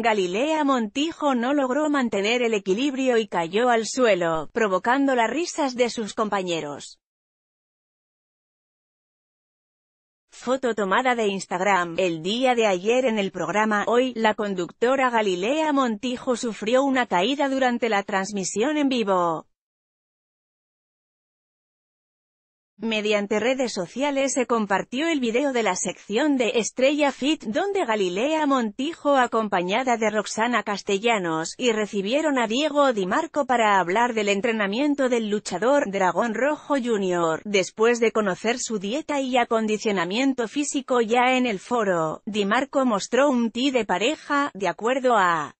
Galilea Montijo no logró mantener el equilibrio y cayó al suelo, provocando las risas de sus compañeros. Foto tomada de Instagram. El día de ayer en el programa Hoy, la conductora Galilea Montijo sufrió una caída durante la transmisión en vivo. Mediante redes sociales se compartió el video de la sección de Estrella Fit donde Galilea Montijo acompañada de Roxana Castellanos, y recibieron a Diego Di Marco para hablar del entrenamiento del luchador Dragón Rojo Jr. Después de conocer su dieta y acondicionamiento físico ya en el foro, Di Marco mostró un ti de pareja, de acuerdo a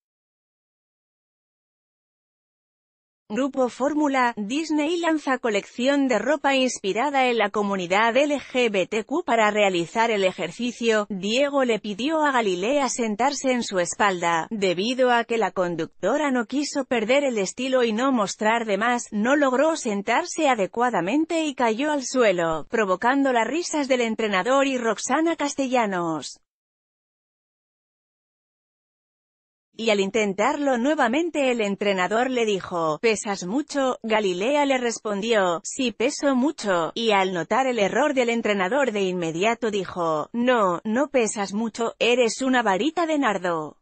Grupo Fórmula, Disney lanza colección de ropa inspirada en la comunidad LGBTQ para realizar el ejercicio. Diego le pidió a Galilea sentarse en su espalda, debido a que la conductora no quiso perder el estilo y no mostrar de más, no logró sentarse adecuadamente y cayó al suelo, provocando las risas del entrenador y Roxana Castellanos. Y al intentarlo nuevamente el entrenador le dijo, ¿pesas mucho? Galilea le respondió, sí peso mucho, y al notar el error del entrenador de inmediato dijo, no, no pesas mucho, eres una varita de nardo.